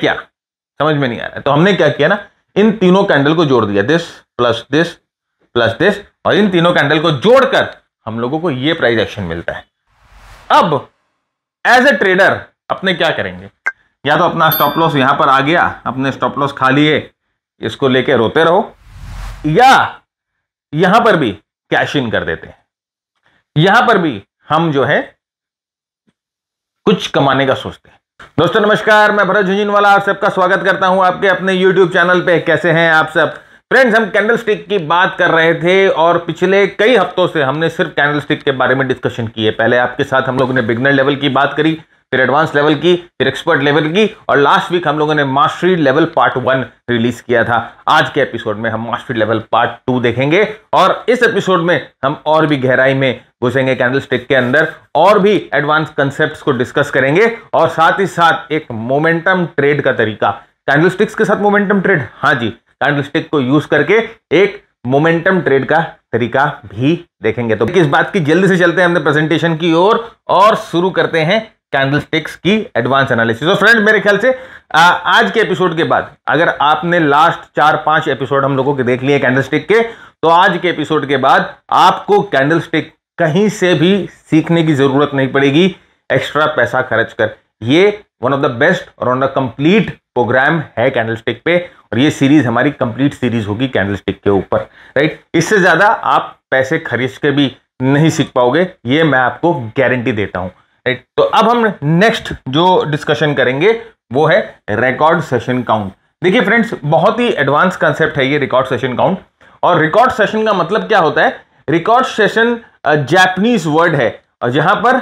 क्या समझ में नहीं आ रहा तो हमने क्या किया ना इन तीनों कैंडल को जोड़ दिया this plus this plus this और इन तीनों कैंडल को जोड़कर हम लोगों को ये प्राइस एक्शन मिलता है अब एज ए ट्रेडर अपने क्या करेंगे या तो अपना स्टॉप लॉस यहां पर आ गया अपने स्टॉप लॉस खा लिए इसको लेके रोते रहो या यहां पर भी कैश इन कर देते हैं यहां पर भी हम जो है कुछ कमाने का सोचते हैं दोस्तों नमस्कार मैं भरत झुंझुनवाला आप सबका स्वागत करता हूं आपके अपने YouTube चैनल पे कैसे हैं आप सब फ्रेंड्स हम कैंडल स्टिक की बात कर रहे थे और पिछले कई हफ्तों से हमने सिर्फ कैंडल स्टिक के बारे में डिस्कशन किए पहले आपके साथ हम लोगों ने बिगनर लेवल की बात करी फिर एडवांस लेवल की फिर एक्सपर्ट लेवल की और लास्ट वीक हम लोगों ने mastery level part one release किया था आज के एपिसोड में हम मास्टरी लेवल पार्ट टू देखेंगे और इस एपिसोड में हम और भी गहराई में घुसेंगे कैंडल स्टिक के अंदर और भी एडवांस कंसेप्ट को डिस्कस करेंगे और साथ ही साथ एक मोमेंटम ट्रेड का तरीका कैंडल स्टिक्स के साथ मोमेंटम ट्रेड हाँ जी कैंडल स्टिक को यूज करके एक मोमेंटम ट्रेड का तरीका भी देखेंगे तो इस बात की जल्दी से चलते हैं हमने प्रेजेंटेशन की ओर और, और शुरू करते हैं कैंडल स्टिक्स की एडवांस एनालिसिस तो फ्रेंड मेरे ख्याल से आज के एपिसोड के बाद अगर आपने लास्ट चार पांच एपिसोड हम लोगों के देख लिए कैंडल स्टिक के तो आज के एपिसोड के बाद आपको कैंडल स्टिक कहीं से भी सीखने की जरूरत नहीं पड़ेगी एक्स्ट्रा पैसा खर्च कर ये वन ऑफ द बेस्ट और वन द कंप्लीट प्रोग्राम है कैंडल स्टिक पे और ये सीरीज हमारी कंप्लीट सीरीज होगी कैंडल स्टिक के ऊपर राइट इससे ज़्यादा आप पैसे खरीद के भी नहीं सीख पाओगे ये मैं आपको गारंटी देता हूं राइट तो अब हम नेक्स्ट जो डिस्कशन करेंगे वो है रिकॉर्ड सेशन काउंट देखिए फ्रेंड्स बहुत ही एडवांस कंसेप्ट है ये रिकॉर्ड सेशन काउंट और रिकॉर्ड सेशन का मतलब क्या होता है रिकॉर्ड सेशन जापनीज वर्ड है और जहां पर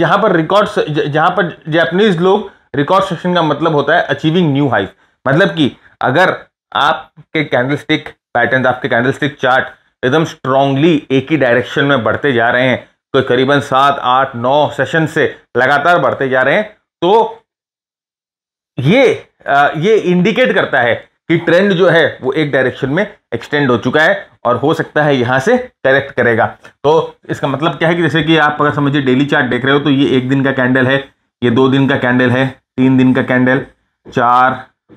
जहां पर रिकॉर्ड जहां पर जापनीज लोग रिकॉर्ड सेशन का मतलब होता है अचीविंग न्यू हाइफ मतलब कि अगर आपके स्टिक पैटर्न आपके स्टिक चार्ट एकदम स्ट्रांगली एक ही डायरेक्शन में बढ़ते जा रहे हैं तो करीबन सात आठ नौ सेशन से लगातार बढ़ते जा रहे हैं तो ये आ, ये इंडिकेट करता है कि ट्रेंड जो है वो एक डायरेक्शन में एक्सटेंड हो चुका है और हो सकता है यहां से करेक्ट करेगा तो इसका मतलब क्या है कि जैसे कि आप अगर समझिए डेली चार्ट देख रहे हो तो ये एक दिन का कैंडल है ये दो दिन का कैंडल है तीन दिन का कैंडल चार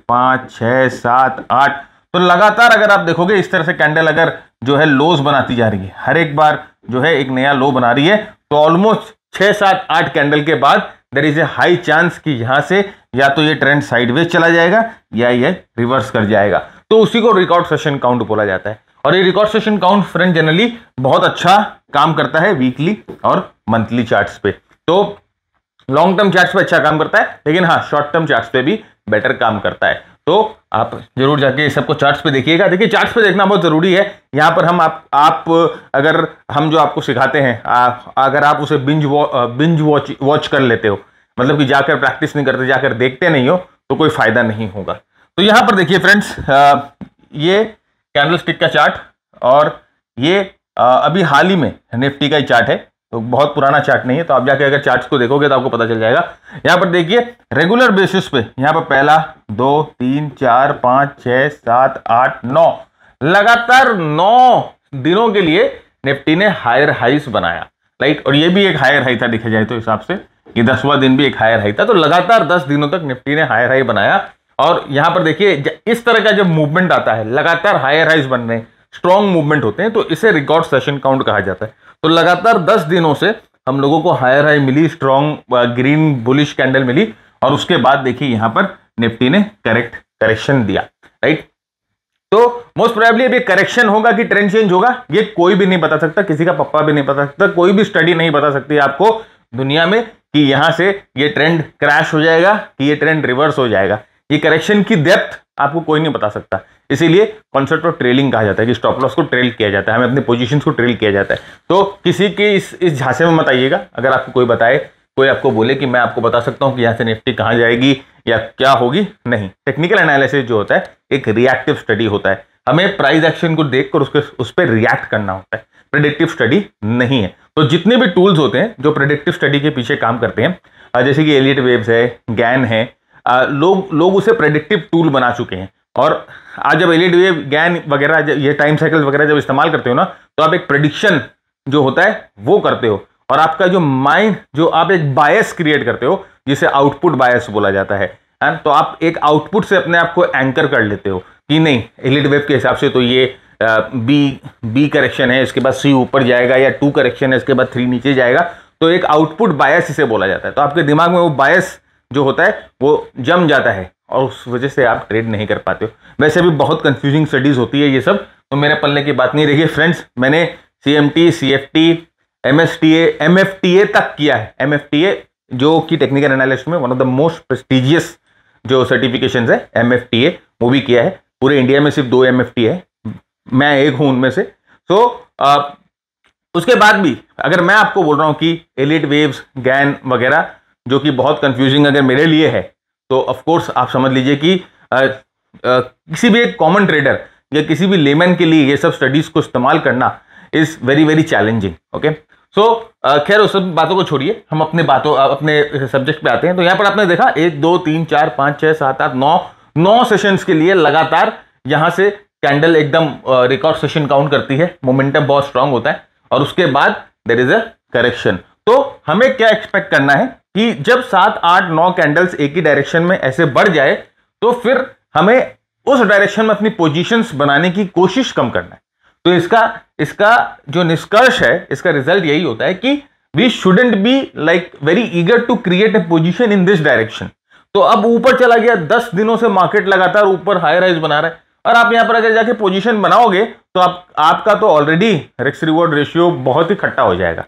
पांच छह सात आठ तो लगातार अगर आप देखोगे इस तरह से कैंडल अगर जो है लोज बनाती जा रही है हर एक बार जो है एक नया लो बना रही है तो ऑलमोस्ट छः सात आठ कैंडल के बाद there is a high chance कि यहाँ से या तो ये ट्रेंड साइडवेज चला जाएगा या ये रिवर्स कर जाएगा तो उसी को रिकॉर्ड सेशन काउंट बोला जाता है और ये record session count friend generally बहुत अच्छा काम करता है वीकली और मंथली चार्ट्स पे तो लॉन्ग टर्म चार्ट्स पे अच्छा काम करता है लेकिन हाँ शॉर्ट टर्म चार्ट्स पे भी बेटर काम करता है तो आप जरूर जाके सबको चार्ट्स पे देखिएगा देखिए चार्ट्स पे देखना बहुत ज़रूरी है यहाँ पर हम आप आप अगर हम जो आपको सिखाते हैं आ, अगर आप उसे binge wa binge watch watch कर लेते हो मतलब कि जाकर प्रैक्टिस नहीं करते जाकर देखते नहीं हो तो कोई फ़ायदा नहीं होगा तो यहाँ पर देखिए फ्रेंड्स ये कैंडल स्टिक का चार्ट और ये आ, अभी हाल ही में निफ्टी का ही चार्ट है तो बहुत पुराना चार्ट नहीं है तो आप जाके अगर चार्ट को देखोगे तो आपको पता चल जाएगा यहाँ पर देखिए रेगुलर बेसिस पे यहाँ पर पहला दो तीन चार पाँच छः सात आठ नौ लगातार नौ दिनों के लिए निफ्टी ने हायर हाइस बनाया राइट और ये भी एक हायर हाई था देखा जाए तो हिसाब से ये दसवा दिन भी एक हायर हाई था तो लगातार दस दिनों तक निफ्टी ने हायर हाई बनाया और यहाँ पर देखिए इस तरह का जब मूवमेंट आता है लगातार हायर हाइस बन रहे हैं स्ट्रॉन्ग मूवमेंट होते हैं तो इसे रिकॉर्ड सेशन काउंट कहा जाता है तो लगातार दस दिनों से हम लोगों को हायर हाई मिली स्ट्रॉन्ग ग्रीन बुलिश कैंडल मिली और उसके बाद देखिए यहां पर निफ्टी ने करेक्ट करेक्शन दिया राइट तो मोस्ट प्रोबेबली अभी करेक्शन होगा कि ट्रेंड चेंज होगा ये कोई भी नहीं बता सकता किसी का पप्पा भी नहीं बता सकता कोई भी स्टडी नहीं बता सकती आपको दुनिया में कि यहां से ये ट्रेंड क्रैश हो जाएगा कि ये ट्रेंड रिवर्स हो जाएगा ये करेक्शन की डेप्थ आपको कोई नहीं बता सकता इसीलिए कॉन्सेप्ट ऑफ ट्रेलिंग कहा जाता है कि स्टॉप लॉस को ट्रेल किया जाता है हमें अपने पोजीशन को ट्रेल किया जाता है तो किसी के इस इस झांसे में मत आइएगा अगर आपको कोई बताए कोई आपको बोले कि मैं आपको बता सकता हूँ कि यहाँ से निफ्टी कहाँ जाएगी या क्या होगी नहीं टेक्निकल एनालिसिस जो होता है एक रिएक्टिव स्टडी होता है हमें प्राइस एक्शन को देखकर उसके उस पर रिएक्ट करना होता है प्रेडिक्टिव स्टडी नहीं है तो जितने भी टूल्स होते हैं जो प्रेडिक्टिव स्टडी के पीछे काम करते हैं जैसे कि एलियट वेव्स है गैन है लोग लोग उसे प्रेडिक्टिव टूल बना चुके हैं और आज जब एलिड वेव गैन वगैरह ये टाइम साइकिल वगैरह जब इस्तेमाल करते हो ना तो आप एक प्रडिक्शन जो होता है वो करते हो और आपका जो माइंड जो आप एक बायस क्रिएट करते हो जिसे आउटपुट बायस बोला जाता है है तो आप एक आउटपुट से अपने आप को एंकर कर लेते हो कि नहीं एलिड वेव e के हिसाब से तो ये बी बी करेक्शन है इसके बाद सी ऊपर जाएगा या टू करेक्शन है इसके बाद थ्री नीचे जाएगा तो एक आउटपुट बायस इसे बोला जाता है तो आपके दिमाग में वो बायस जो होता है वो जम जाता है और उस वजह से आप ट्रेड नहीं कर पाते हो वैसे भी बहुत कंफ्यूजिंग स्टडीज़ होती है ये सब तो मेरे पल्ले की बात नहीं रही है फ्रेंड्स मैंने C M T C F T M S T A M F T A तक किया है एम एफ टी ए जो कि टेक्निकल एनालिस्ट में one of the most prestigious जो सर्टिफिकेशन है एम एफ टी ए वो भी किया है पूरे इंडिया में सिर्फ दो एम एफ टी है मैं एक हूँ उनमें से सो so, उसके बाद भी अगर मैं आपको बोल रहा हूँ कि एलिट वेव्स गैन वगैरह जो कि बहुत कन्फ्यूजिंग अगर मेरे लिए है तो ऑफकोर्स आप समझ लीजिए कि आ, आ, किसी भी एक कॉमन ट्रेडर या किसी भी लेमैन के लिए ये सब स्टडीज़ को इस्तेमाल करना is very very challenging okay so खैर उस सब बातों को छोड़िए हम अपने बातों अपने सब्जेक्ट पे आते हैं तो यहाँ पर आपने देखा एक दो तीन चार पाँच छः सात आठ नौ नौ सेशंस के लिए लगातार यहाँ से कैंडल एकदम रिकॉर्ड सेशन काउंट करती है मोमेंटम बहुत स्ट्रांग होता है और उसके बाद देर इज़ अ करेक्शन तो हमें क्या एक्सपेक्ट करना है कि जब सात आठ नौ कैंडल्स एक ही डायरेक्शन में ऐसे बढ़ जाए तो फिर हमें उस डायरेक्शन में अपनी पोजीशंस बनाने की कोशिश कम करना है तो इसका इसका जो निष्कर्ष है इसका रिजल्ट यही होता है कि we shouldn't be like very eager to create a position in this direction तो अब ऊपर चला गया दस दिनों से मार्केट लगातार ऊपर हाई राइज बना रहा है और आप यहां पर अगर जाके पोजीशन बनाओगे तो आप आपका तो ऑलरेडी रिक्स रिवॉर्ड रेशियो बहुत ही खट्टा हो जाएगा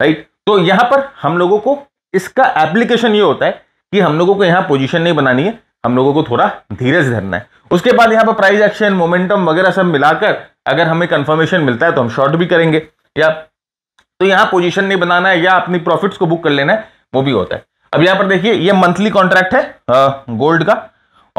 राइट तो यहां पर हम लोगों को इसका एप्लीकेशन ये होता है कि हम लोगों को यहां पोजीशन नहीं बनानी है हम लोगों को थोड़ा धीरज धरना है उसके बाद यहां पर प्राइस एक्शन मोमेंटम वगैरह सब मिलाकर अगर हमें कंफर्मेशन मिलता है तो हम शॉर्ट भी करेंगे या तो यहां पोजीशन नहीं बनाना है या अपनी प्रॉफिट्स को बुक कर लेना है वो भी होता है अब यहां पर देखिए ये मंथली कॉन्ट्रैक्ट है गोल्ड का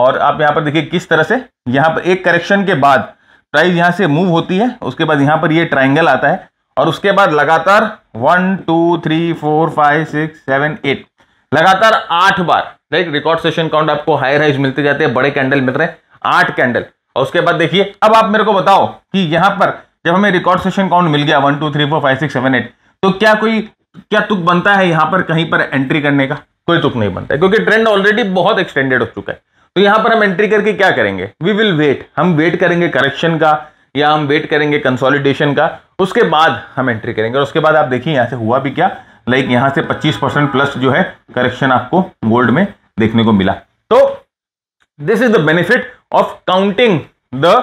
और आप यहां पर देखिए किस तरह से यहां पर एक करेक्शन के बाद प्राइस यहां से मूव होती है उसके बाद यहां पर ये ट्राइंगल आता है और उसके बाद लगातार one two three four five six seven eight लगातार आठ बार राइट रिकॉर्ड सेशन काउंट आपको हाई राइज मिलते जाते हैं बड़े कैंडल मिल रहे हैं आठ कैंडल और उसके बाद देखिए अब आप मेरे को बताओ कि यहां पर जब हमें रिकॉर्ड सेशन काउंट मिल गया one two three four five six seven eight तो क्या कोई क्या तुक बनता है यहां पर कहीं पर एंट्री करने का कोई तुक नहीं बनता है क्योंकि ट्रेंड ऑलरेडी बहुत एक्सटेंडेड हो चुका है तो यहां पर हम एंट्री करके क्या करेंगे वी विल वेट हम वेट करेंगे करेक्शन का या हम वेट करेंगे कंसोलिडेशन का उसके बाद हम एंट्री करेंगे और उसके बाद आप देखिए यहाँ से हुआ भी क्या लाइक यहाँ से 25 परसेंट प्लस जो है करेक्शन आपको गोल्ड में देखने को मिला तो this is the benefit of counting the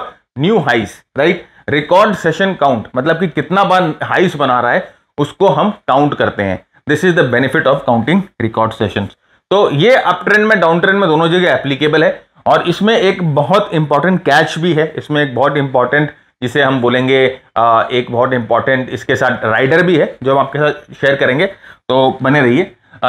new highs right record session count मतलब कि कितना बार हाइस बना रहा है उसको हम काउंट करते हैं this is the benefit of counting record session तो ये अप ट्रेंड में डाउन ट्रेंड में दोनों जगह एप्लीकेबल है और इसमें एक बहुत इंपॉर्टेंट कैच भी है इसमें एक बहुत इंपॉर्टेंट जिसे हम बोलेंगे एक बहुत इंपॉर्टेंट इसके साथ राइडर भी है जो हम आपके साथ शेयर करेंगे तो बने रहिए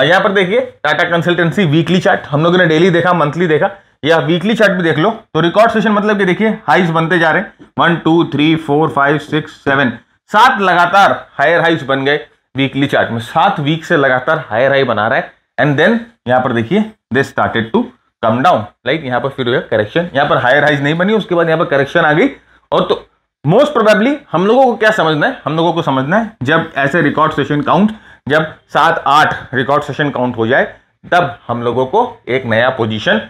यहाँ पर देखिए टाटा कंसल्टेंसी वीकली चार्ट हम लोगों ने डेली देखा मंथली देखा या वीकली चार्ट भी देख लो तो रिकॉर्ड सेशन मतलब कि देखिए हाइस बनते जा रहे हैं one two three four five six seven सात लगातार हायर हाइस बन गए वीकली चार्ट में सात वीक से लगातार हायर हाई बना रहा है एंड देन यहाँ पर देखिए they started to come down like यहाँ पर फिर करेक्शन यहाँ पर हायर हाइज नहीं बनी उसके बाद यहाँ पर करेक्शन आ गई और तो मोस्ट प्रोबेबली हम लोगों को क्या समझना है हम लोगों को समझना है जब ऐसे रिकॉर्ड सेशन काउंट जब सात आठ रिकॉर्ड सेशन काउंट हो जाए तब हम लोगों को एक नया पोजीशन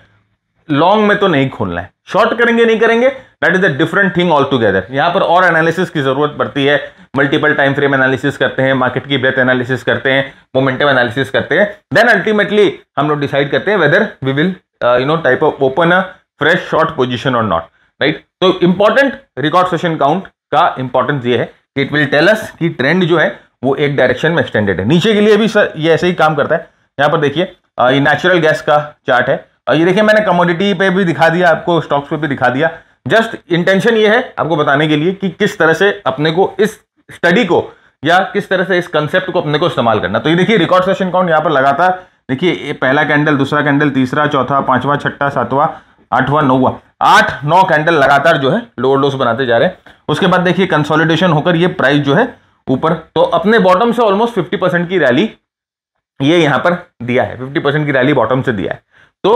लॉन्ग में तो नहीं खोलना है शॉर्ट करेंगे नहीं करेंगे that is a different thing all together यहाँ पर और एनालिसिस की जरूरत पड़ती है मल्टीपल टाइम फ्रेम एनालिसिस करते हैं मार्केट की ब्रेथ एनालिसिस करते हैं मोमेंटम एनालिसिस करते हैं देन अल्टीमेटली हम लोग डिसाइड करते हैं whether we will you know type of open a fresh short position और नॉट राइट तो इंपॉर्टेंट रिकॉर्ड सेशन काउंट का इंपॉर्टेंस ये है कि इट विल टेल अस कि ट्रेंड जो है वो एक डायरेक्शन में एक्सटेंडेड है नीचे के लिए भी सर ये ऐसे ही काम करता है यहाँ पर देखिए ये नेचुरल गैस का चार्ट है और ये देखिए मैंने कमोडिटी पे भी दिखा दिया आपको स्टॉक्स पे भी दिखा दिया जस्ट इंटेंशन ये है आपको बताने के लिए कि किस तरह से अपने को इस स्टडी को या किस तरह से इस कंसेप्ट को अपने को इस्तेमाल करना तो ये देखिए रिकॉर्ड सेशन काउंट यहाँ पर लगातार देखिए पहला कैंडल दूसरा कैंडल तीसरा चौथा पांचवा छठा सातवा आठवां नौवा आठ नौ कैंडल लगातार जो है लोअर लोस बनाते जा रहे हैं उसके बाद देखिए कंसोलिडेशन होकर ये प्राइस जो है ऊपर तो अपने बॉटम से ऑलमोस्ट फिफ्टी परसेंट की रैली ये यहां पर दिया है फिफ्टी परसेंट की रैली बॉटम से दिया है तो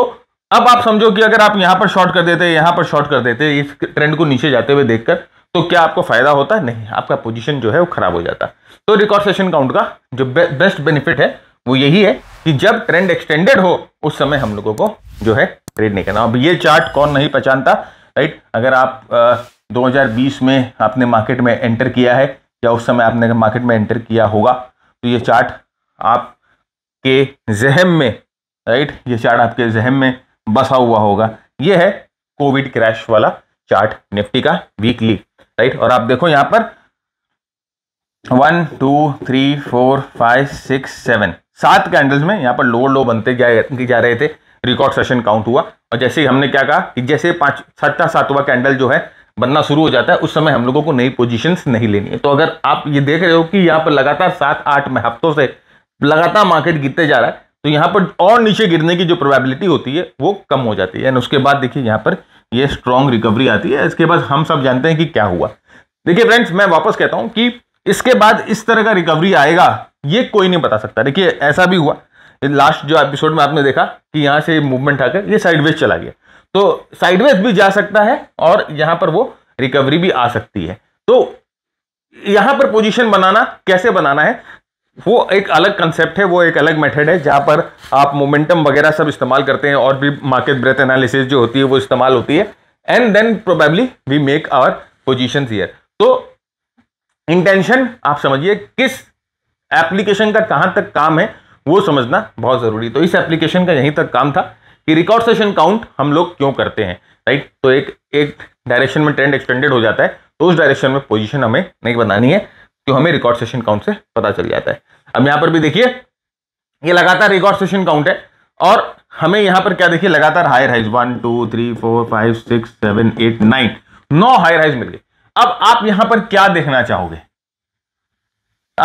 अब आप समझो कि अगर आप यहां पर शॉर्ट कर देते यहां पर शॉर्ट कर देते इस ट्रेंड को नीचे जाते हुए देखकर तो क्या आपको फायदा होता नहीं आपका पोजिशन जो है वो खराब हो जाता तो रिकॉर्ड सेशन काउंट का जो बे, बेस्ट बेनिफिट है वो यही है कि जब ट्रेंड एक्सटेंडेड हो उस समय हम लोगों को जो है ट्रेड नहीं करना अब ये चार्ट कौन नहीं पहचानता राइट अगर आप आ, 2020 में आपने मार्केट में एंटर किया है या उस समय आपने मार्केट में एंटर किया होगा तो ये चार्ट आपके जहम में राइट ये चार्ट आपके जहम में बसा हुआ होगा ये है कोविड क्रैश वाला चार्ट निफ्टी का वीकली राइट और आप देखो यहाँ पर one two three four five six seven सात कैंडल्स में यहाँ पर लो लो बनते जा, जा रहे थे रिकॉर्ड सेशन काउंट हुआ और जैसे ही हमने क्या कहा कि जैसे पाँच छठा सातवां कैंडल जो है बनना शुरू हो जाता है उस समय हम लोगों को नई पोजीशंस नहीं लेनी है तो अगर आप ये देख रहे हो कि यहाँ पर लगातार सात आठ में हफ्तों से लगातार मार्केट गिरते जा रहा है तो यहाँ पर और नीचे गिरने की जो प्रोबेबिलिटी होती है वो कम हो जाती है एंड उसके बाद देखिए यहाँ पर ये स्ट्रॉन्ग रिकवरी आती है इसके बाद हम सब जानते हैं कि क्या हुआ देखिए फ्रेंड्स मैं वापस कहता हूँ कि इसके बाद इस तरह का रिकवरी आएगा ये कोई नहीं बता सकता देखिए ऐसा भी हुआ लास्ट जो एपिसोड में आपने देखा कि यहाँ से मूवमेंट आकर ये साइडवेज चला गया तो साइडवेज भी जा सकता है और यहाँ पर वो रिकवरी भी आ सकती है तो यहाँ पर पोजीशन बनाना कैसे बनाना है वो एक अलग कंसेप्ट है वो एक अलग मेथड है जहाँ पर आप मोमेंटम वगैरह सब इस्तेमाल करते हैं और भी मार्केट ब्रेथ एनालिसिस जो होती है वो इस्तेमाल होती है and then probably we make our position here तो इंटेंशन आप समझिए किस एप्लीकेशन का कहाँ तक काम है वो समझना बहुत ज़रूरी तो इस एप्लीकेशन का यहीं तक काम था कि रिकॉर्ड सेशन काउंट हम लोग क्यों करते हैं राइट तो एक एक डायरेक्शन में ट्रेंड एक्सटेंडेड हो जाता है तो उस डायरेक्शन में पोजीशन हमें नहीं बनानी है तो हमें रिकॉर्ड सेशन काउंट से पता चल जाता है अब यहाँ पर भी देखिए ये लगातार रिकॉर्ड सेशन काउंट है और हमें यहाँ पर क्या देखिए लगातार higher highs one two three four five six seven eight nine नौ हायर हाइज मिल गए अब आप यहां पर क्या देखना चाहोगे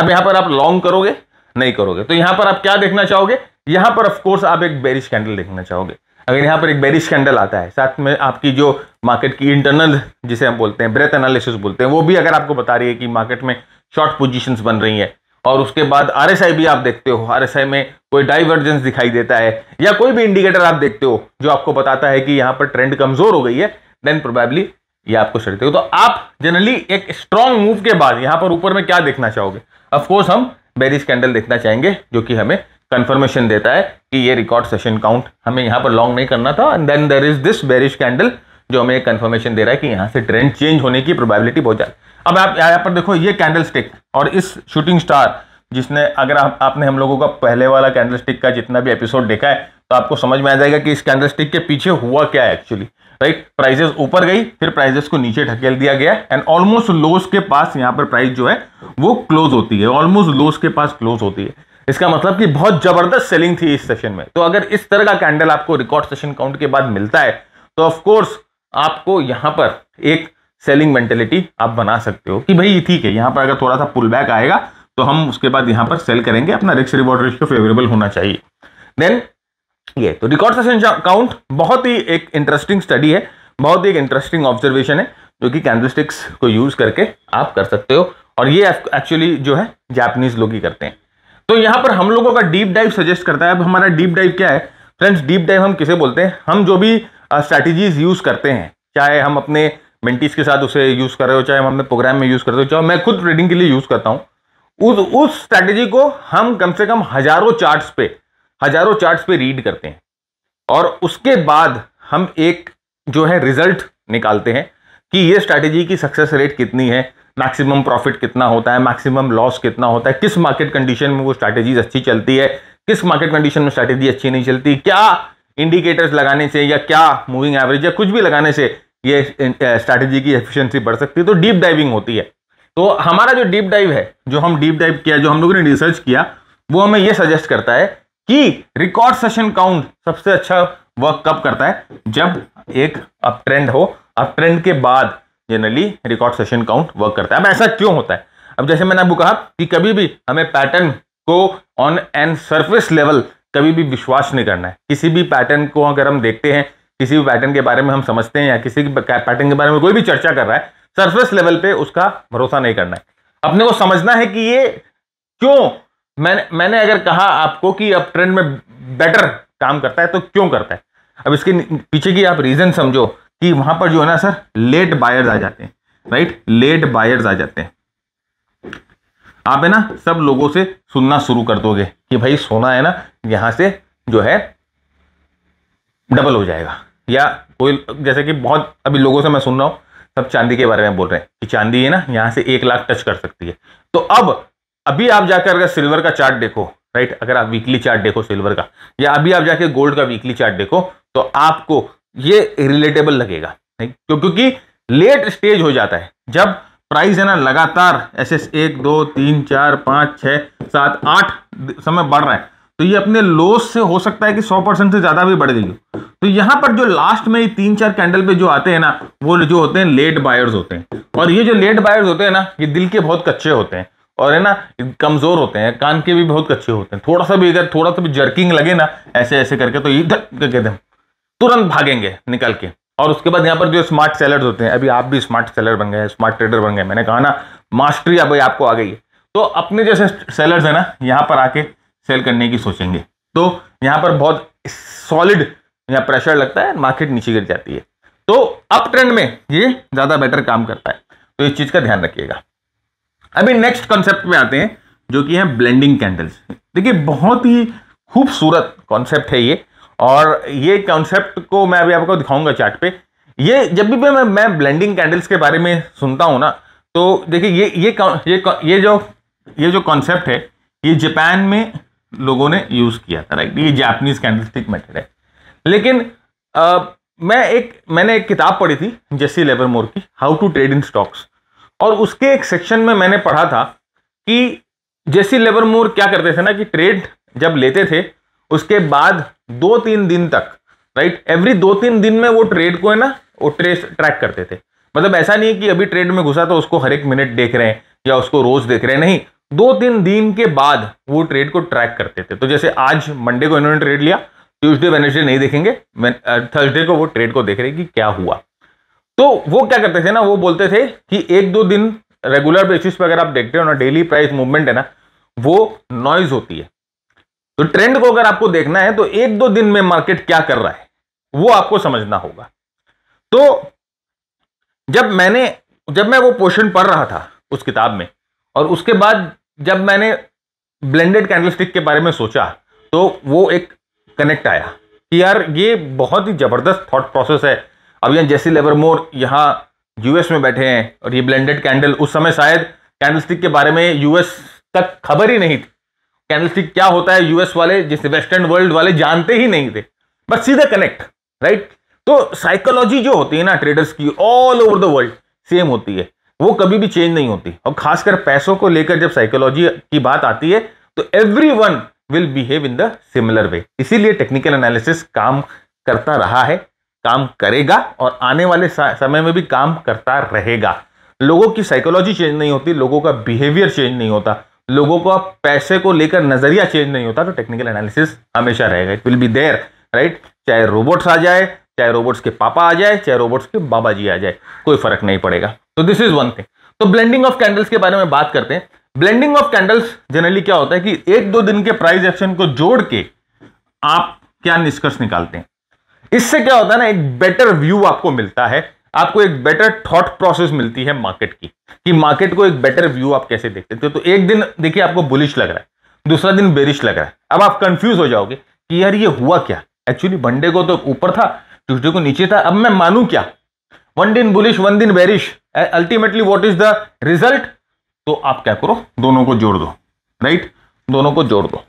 अब यहां पर आप लॉन्ग करोगे नहीं करोगे तो यहां पर आप क्या देखना चाहोगे यहां पर ऑफकोर्स आप एक बेरिश कैंडल देखना चाहोगे अगर यहाँ पर एक बेरिश कैंडल आता है साथ में आपकी जो मार्केट की इंटरनल जिसे हम बोलते हैं ब्रेथ एनालिसिस बोलते हैं वो भी अगर आपको बता रही है कि मार्केट में शॉर्ट पोजिशन बन रही है और उसके बाद आर भी आप देखते हो आर में कोई डाइवर्जेंस दिखाई देता है या कोई भी इंडिकेटर आप देखते हो जो आपको बताता है कि यहाँ पर ट्रेंड कमजोर हो गई है देन प्रोबेबली ये आपको खरीदते हो तो आप जनरली एक स्ट्रांग मूव के बाद यहाँ पर ऊपर में क्या देखना चाहोगे ऑफकोर्स हम बेरिश कैंडल देखना चाहेंगे जो कि हमें कंफर्मेशन देता है कि ये रिकॉर्ड सेशन काउंट हमें यहाँ पर लॉन्ग नहीं करना था and then there is this bearish candle जो हमें कंफर्मेशन दे रहा है कि यहाँ से ट्रेंड चेंज होने की प्रोबेबिलिटी बहुत ज़्यादा अब आप यहाँ पर देखो ये कैंडल स्टिक और इस शूटिंग स्टार जिसने अगर आप, आपने हम लोगों का पहले वाला कैंडल स्टिक का जितना भी एपिसोड देखा है तो आपको समझ में आ जाएगा कि इस कैंडल स्टिक के पीछे हुआ क्या है एक्चुअली राइट प्राइजेस ऊपर गई फिर प्राइजेस को नीचे ढकेल दिया गया एंड ऑलमोस्ट लोस के पास यहाँ पर प्राइस जो है वो क्लोज होती है ऑलमोस्ट लोस के पास क्लोज होती है इसका मतलब कि बहुत जबरदस्त सेलिंग थी इस सेशन में तो अगर इस तरह का कैंडल आपको रिकॉर्ड सेशन काउंट के बाद मिलता है तो ऑफकोर्स आपको यहां पर एक सेलिंग मेंटेलिटी आप बना सकते हो कि भाई ठीक है यहाँ पर अगर थोड़ा सा पुल बैक आएगा तो हम उसके बाद यहाँ पर सेल करेंगे अपना रिक्स रिवॉर्ड रेशियो फेवरेबल होना चाहिए देन ये तो रिकॉर्ड सेशन काउंट बहुत ही एक इंटरेस्टिंग स्टडी है बहुत ही एक इंटरेस्टिंग ऑब्जर्वेशन है जो कि कैंडलस्टिक्स को यूज करके आप कर सकते हो और ये एक्चुअली जो है जापानीज लोग ही करते हैं तो यहाँ पर हम लोगों का डीप डाइव सजेस्ट करता है अब हमारा डीप डाइव क्या है फ्रेंड्स डीप डाइव हम किसे बोलते हैं हम जो भी स्ट्रैटेजीज यूज करते हैं चाहे हम अपने मेंटीज के साथ उसे यूज कर रहे हो चाहे हम अपने प्रोग्राम में यूज करते हो चाहे मैं खुद ट्रेडिंग के लिए यूज करता हूँ उस उस स्ट्रैटेजी को हम कम से कम हजारों चार्ट्स पे हजारों चार्ट्स पे रीड करते हैं और उसके बाद हम एक जो है रिजल्ट निकालते हैं कि ये स्ट्रैटेजी की सक्सेस रेट कितनी है मैक्सिमम प्रॉफिट कितना होता है मैक्सिमम लॉस कितना होता है किस मार्केट कंडीशन में वो स्ट्रैटेजीज अच्छी चलती है किस मार्केट कंडीशन में स्ट्रैटेजी अच्छी नहीं चलती क्या इंडिकेटर्स लगाने से या क्या मूविंग एवरेज या कुछ भी लगाने से ये स्ट्रैटेजी की एफिशिएंसी बढ़ सकती है तो डीप डाइविंग होती है तो हमारा जो डीप डाइव है जो हम डीप डाइव किया जो हम लोगों ने रिसर्च किया वो हमें ये सजेस्ट करता है कि रिकॉर्ड सेशन काउंट सबसे अच्छा वर्क कब करता है जब एक अप ट्रेंड हो अप ट्रेंड के बाद generally record session count work करता है अब ऐसा क्यों होता है अब जैसे मैंने आपको कहा कि कभी भी हमें पैटर्न को ऑन एन सरफेस लेवल कभी भी विश्वास नहीं करना है किसी भी पैटर्न को अगर हम देखते हैं किसी भी पैटर्न के बारे में हम समझते हैं या किसी भी पैटर्न के बारे में कोई भी चर्चा कर रहा है सरफेस लेवल पे उसका भरोसा नहीं करना है अपने को समझना है कि ये क्यों मैंने मैंने अगर कहा आपको कि अब ट्रेंड में बेटर काम करता है तो क्यों करता है अब इसके पीछे की आप रीज़न समझो कि वहां पर जो है ना सर लेट बायर्स आ जाते हैं राइट लेट बायर्स आ जाते हैं आप है ना सब लोगों से सुनना शुरू कर दोगे कि भाई सोना है ना यहां से जो है डबल हो जाएगा या कोई जैसे कि बहुत अभी लोगों से मैं सुन रहा हूं सब चांदी के बारे में बोल रहे हैं कि चांदी है ना यहां से एक लाख टच कर सकती है तो अब अभी आप जाकर अगर सिल्वर का चार्ट देखो राइट अगर आप वीकली चार्ट देखो सिल्वर का या अभी आप जाकर गोल्ड का वीकली चार्ट देखो तो आपको ये रिलेटेबल लगेगा क्यों क्योंकि लेट स्टेज हो जाता है जब प्राइस है ना लगातार ऐसे एक दो तीन चार पाँच छः सात आठ समय बढ़ रहा है तो ये अपने लोस से हो सकता है कि सौ परसेंट से ज़्यादा भी बढ़ गई तो यहाँ पर जो लास्ट में ये तीन चार कैंडल पे जो आते हैं ना वो जो होते हैं लेट बायर्स होते हैं और ये जो लेट बायर्स होते हैं ना ये दिल के बहुत कच्चे होते हैं और है ना कमज़ोर होते हैं कान के भी बहुत कच्चे होते हैं थोड़ा सा भी अगर थोड़ा सा भी जर्किंग लगे ना ऐसे ऐसे करके तो इधर करके दे तुरंत भागेंगे निकल के और उसके बाद यहाँ पर जो स्मार्ट सेलर्स होते हैं अभी आप भी स्मार्ट सेलर बन गए स्मार्ट ट्रेडर बन गए मैंने कहा ना मास्टरी अब आपको आ गई है तो अपने जैसे सेलर्स हैं ना यहाँ पर आके सेल करने की सोचेंगे तो यहाँ पर बहुत सॉलिड यहाँ प्रेशर लगता है मार्केट नीचे गिर जाती है तो अप ट्रेंड में ये ज़्यादा बेटर काम करता है तो इस चीज़ का ध्यान रखिएगा अभी नेक्स्ट कॉन्सेप्ट में आते हैं जो कि है ब्लेंडिंग कैंडल्स देखिए बहुत ही खूबसूरत कॉन्सेप्ट है ये और ये कॉन्सेप्ट को मैं अभी आपको दिखाऊंगा चार्ट पे ये जब भी मैं मैं ब्लेंडिंग कैंडल्स के बारे में सुनता हूँ ना तो देखिए ये ये ये ये जो ये जो कॉन्सेप्ट है ये जापान में लोगों ने यूज़ किया था राइट ये जापनीज कैंडलस्टिक मेथड है लेकिन आ, मैं एक मैंने एक किताब पढ़ी थी जेसी लेबर मोर की how to trade in stocks और उसके एक सेक्शन में मैंने पढ़ा था कि जेसी लेबर मोर क्या करते थे ना कि ट्रेड जब लेते थे उसके बाद दो तीन दिन तक राइट एवरी दो तीन दिन में वो ट्रेड को है ना वो ट्रेस ट्रैक करते थे मतलब ऐसा नहीं है कि अभी ट्रेड में घुसा तो उसको हर एक मिनट देख रहे हैं या उसको रोज देख रहे हैं नहीं दो तीन दिन के बाद वो ट्रेड को ट्रैक करते थे तो जैसे आज मंडे को इन्होंने ट्रेड लिया ट्यूजडे वेनेसडे नहीं देखेंगे थर्सडे को वो ट्रेड को देख रहे कि क्या हुआ तो वो क्या करते थे ना वो बोलते थे कि एक दो दिन रेगुलर बेसिस पर अगर आप देखते हो ना डेली प्राइस मूवमेंट है ना वो नॉइज होती है तो ट्रेंड को अगर आपको देखना है तो एक दो दिन में मार्केट क्या कर रहा है वो आपको समझना होगा तो जब मैंने जब मैं वो पोर्शन पढ़ रहा था उस किताब में और उसके बाद जब मैंने ब्लेंडेड कैंडलस्टिक के बारे में सोचा तो वो एक कनेक्ट आया कि यार ये बहुत ही ज़बरदस्त थॉट प्रोसेस है अब यहाँ जेसी लेवरमोर यहाँ यूएस में बैठे हैं और ये ब्लेंडेड कैंडल उस समय शायद कैंडल स्टिक के बारे में यूएस तक खबर ही नहीं थी कैंडल स्टिक क्या होता है यूएस वाले जैसे वेस्टर्न वर्ल्ड वाले जानते ही नहीं थे बस सीधे कनेक्ट राइट तो साइकोलॉजी जो होती है ना ट्रेडर्स की all over the world same होती है वो कभी भी चेंज नहीं होती और खासकर पैसों को लेकर जब साइकोलॉजी की बात आती है तो every one will behave in the similar way इसीलिए टेक्निकल एनालिसिस काम करता रहा है काम करेगा और आने वाले समय में भी काम करता रहेगा लोगों की साइकोलॉजी चेंज नहीं होती लोगों का बिहेवियर चेंज नहीं होता लोगों का पैसे को लेकर नजरिया चेंज नहीं होता तो टेक्निकल एनालिसिस हमेशा रहेगा it will be there right चाहे रोबोट्स आ जाए चाहे रोबोट्स के पापा आ जाए चाहे रोबोट्स के बाबा जी आ जाए कोई फर्क नहीं पड़ेगा तो दिस इज वन थिंग तो ब्लेंडिंग ऑफ कैंडल्स के बारे में बात करते हैं ब्लेंडिंग ऑफ कैंडल्स जनरली क्या होता है कि एक दो दिन के प्राइस एक्शन को जोड़ के आप क्या निष्कर्ष निकालते हैं इससे क्या होता है ना एक बेटर व्यू आपको मिलता है आपको एक बेटर थॉट प्रोसेस मिलती है मार्केट की कि मार्केट को एक बेटर व्यू आप कैसे देखते हो तो एक दिन देखिए आपको बुलिश लग रहा है दूसरा दिन बेरिश लग रहा है अब आप कंफ्यूज हो जाओगे कि यार ये हुआ क्या एक्चुअली वनडे को तो ऊपर था ट्यूजडे को नीचे था अब मैं मानू क्या वन दिन बुलिश वन दिन bearish ultimately what is the result तो आप क्या करो दोनों को जोड़ दो राइट दोनों को जोड़ दो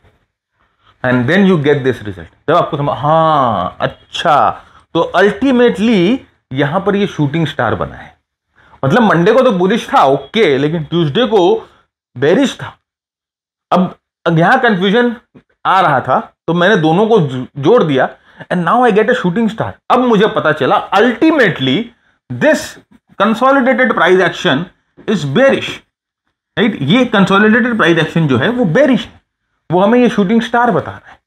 and then you get this result जब आपको समझ हाँ अच्छा तो अल्टीमेटली यहाँ पर ये शूटिंग स्टार बना है मतलब मंडे को तो बुलिश था ओके लेकिन ट्यूसडे को बेरिश था अब यहाँ कंफ्यूजन आ रहा था तो मैंने दोनों को जोड़ दिया and now I get a shooting star अब मुझे पता चला ultimately this consolidated price action is bearish right ये कंसोलिडेटेड प्राइज एक्शन जो है वो बेरिश है वो हमें ये शूटिंग स्टार बता रहा है